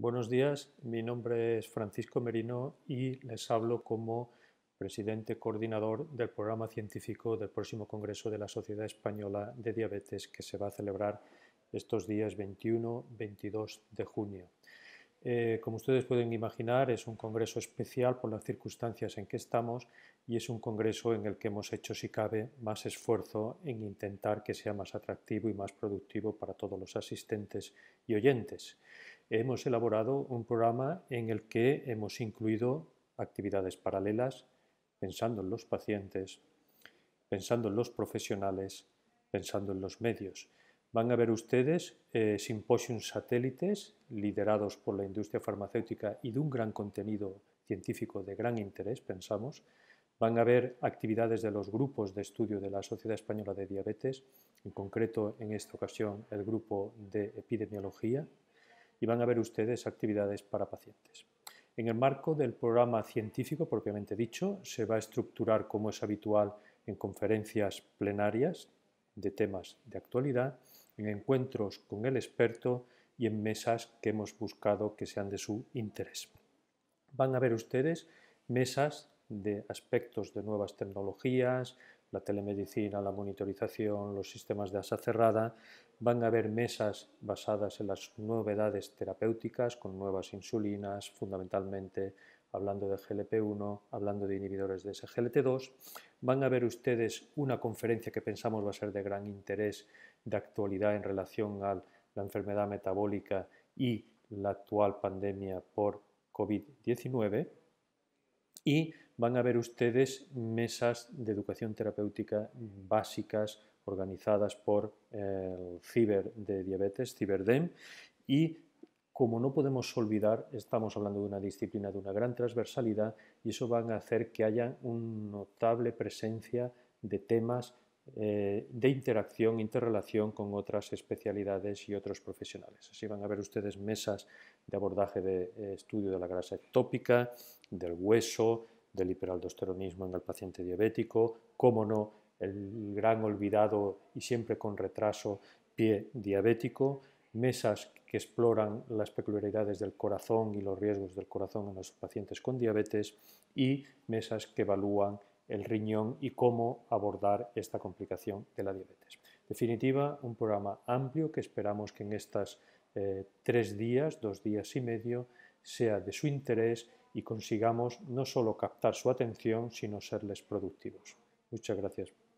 Buenos días, mi nombre es Francisco Merino y les hablo como presidente coordinador del programa científico del próximo Congreso de la Sociedad Española de Diabetes que se va a celebrar estos días 21-22 de junio. Eh, como ustedes pueden imaginar, es un congreso especial por las circunstancias en que estamos y es un congreso en el que hemos hecho, si cabe, más esfuerzo en intentar que sea más atractivo y más productivo para todos los asistentes y oyentes hemos elaborado un programa en el que hemos incluido actividades paralelas pensando en los pacientes, pensando en los profesionales, pensando en los medios. Van a ver ustedes eh, simposios satélites liderados por la industria farmacéutica y de un gran contenido científico de gran interés, pensamos. Van a ver actividades de los grupos de estudio de la Sociedad Española de Diabetes, en concreto en esta ocasión el grupo de epidemiología, y van a ver ustedes actividades para pacientes. En el marco del programa científico propiamente dicho, se va a estructurar, como es habitual, en conferencias plenarias de temas de actualidad, en encuentros con el experto y en mesas que hemos buscado que sean de su interés. Van a ver ustedes mesas de aspectos de nuevas tecnologías, la telemedicina, la monitorización, los sistemas de asa cerrada, van a haber mesas basadas en las novedades terapéuticas con nuevas insulinas, fundamentalmente hablando de GLP-1, hablando de inhibidores de SGLT2. Van a ver ustedes una conferencia que pensamos va a ser de gran interés de actualidad en relación a la enfermedad metabólica y la actual pandemia por COVID-19 y van a ver ustedes mesas de educación terapéutica básicas organizadas por eh, el Ciber de Diabetes, CiberDEM, y como no podemos olvidar, estamos hablando de una disciplina de una gran transversalidad y eso va a hacer que haya una notable presencia de temas eh, de interacción, interrelación con otras especialidades y otros profesionales. Así van a ver ustedes mesas de abordaje de eh, estudio de la grasa tópica del hueso, del hiperaldosteronismo en el paciente diabético, cómo no, el gran olvidado y siempre con retraso pie diabético, mesas que exploran las peculiaridades del corazón y los riesgos del corazón en los pacientes con diabetes y mesas que evalúan el riñón y cómo abordar esta complicación de la diabetes. definitiva, un programa amplio que esperamos que en estas eh, tres días, dos días y medio, sea de su interés y consigamos no solo captar su atención, sino serles productivos. Muchas gracias.